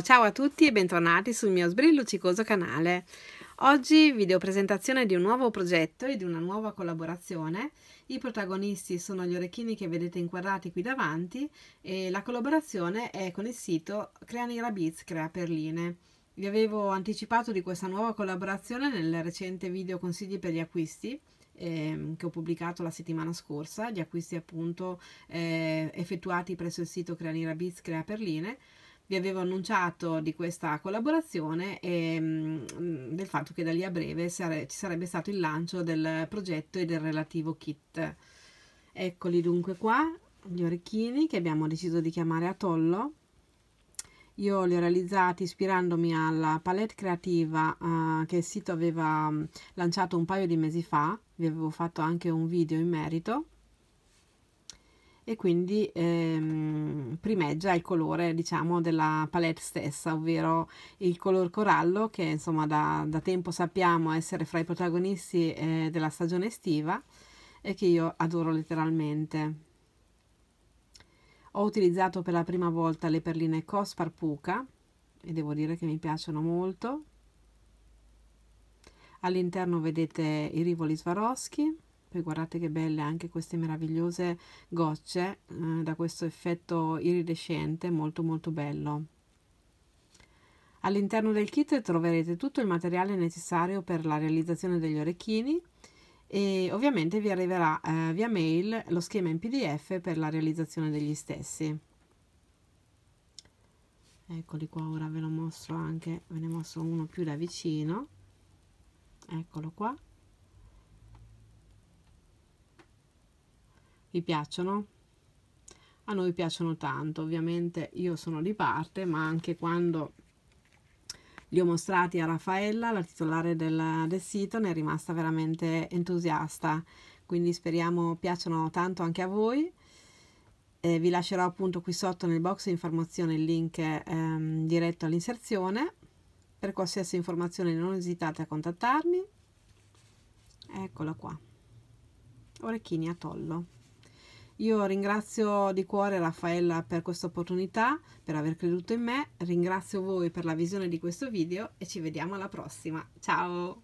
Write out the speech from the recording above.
Ciao, a tutti e bentornati sul mio sbrillucicoso canale. Oggi video presentazione di un nuovo progetto e di una nuova collaborazione. I protagonisti sono gli orecchini che vedete inquadrati qui davanti e la collaborazione è con il sito Creanira Nera Beats Crea Perline. Vi avevo anticipato di questa nuova collaborazione nel recente video consigli per gli acquisti ehm, che ho pubblicato la settimana scorsa, gli acquisti appunto eh, effettuati presso il sito Creanira Nera Beats Crea Perline vi avevo annunciato di questa collaborazione e ehm, mm, del fatto che da lì a breve sare ci sarebbe stato il lancio del progetto e del relativo kit. Eccoli dunque qua, gli orecchini che abbiamo deciso di chiamare Atollo. Io li ho realizzati ispirandomi alla palette creativa uh, che il sito aveva mm, lanciato un paio di mesi fa, vi avevo fatto anche un video in merito e quindi ehm, primeggia il colore diciamo della palette stessa ovvero il color corallo che insomma da, da tempo sappiamo essere fra i protagonisti eh, della stagione estiva e che io adoro letteralmente ho utilizzato per la prima volta le perline Cospar Puca e devo dire che mi piacciono molto all'interno vedete i rivoli Swarovski poi guardate che belle anche queste meravigliose gocce eh, da questo effetto iridescente molto molto bello All'interno del kit troverete tutto il materiale necessario per la realizzazione degli orecchini e ovviamente vi arriverà eh, via mail lo schema in pdf per la realizzazione degli stessi. Eccoli qua, ora ve lo mostro anche, ve ne mostro uno più da vicino. Eccolo qua. Vi piacciono? A noi piacciono tanto, ovviamente io sono di parte, ma anche quando li ho mostrati a Raffaella, la titolare del, del sito, ne è rimasta veramente entusiasta, quindi speriamo piacciono tanto anche a voi. Eh, vi lascerò appunto qui sotto nel box informazione il link ehm, diretto all'inserzione. Per qualsiasi informazione non esitate a contattarmi. Eccola qua. Orecchini a tollo. Io ringrazio di cuore Raffaella per questa opportunità, per aver creduto in me, ringrazio voi per la visione di questo video e ci vediamo alla prossima. Ciao!